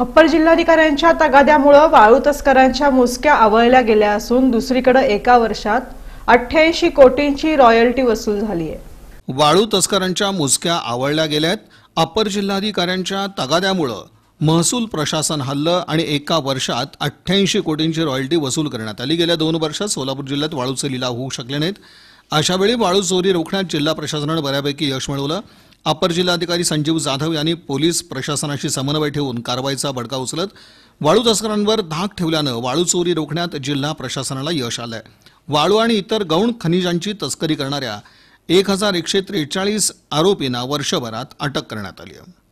upper जिल्हाधिकाऱ्यांच्या तगाद्यामुळं वाळू तस्करांच्या मुसक्या आवळल्या गेल्या असून दुसरीकडे एका वर्षात अठ्ठ्याऐंशी कोटींची रॉयल्टी वसूल झाली आहे वाळू तस्करांच्या मुसक्या आवळल्या गेल्यात अप्पर जिल्हाधिकाऱ्यांच्या तगाद्यामुळं महसूल प्रशासन हल्लं आणि एका वर्षात अठ्ठ्याऐंशी कोटींची रॉयल्टी वसूल करण्यात आली गेल्या दोन वर्षात सोलापूर जिल्ह्यात वाळूचे लिलाव होऊ शकले नाहीत अशावेळी वाळू चोरी रोखण्यात जिल्हा प्रशासनानं बऱ्यापैकी यश मिळवलं अपर जिल्हाधिकारी संजीव जाधव यांनी पोलीस प्रशासनाशी समन्वय ठेवून कारवाईचा भडका उचलत वाळू तस्करांवर धाक ठेवल्यानं वाळू चोरी रोखण्यात जिल्हा प्रशासनाला यश आलं वाळू आणि इतर गौण खनिजांची तस्करी करणाऱ्या एक हजार एकशे त्रेचाळीस आरोपींना वर्षभरात अटक करण्यात आली आहे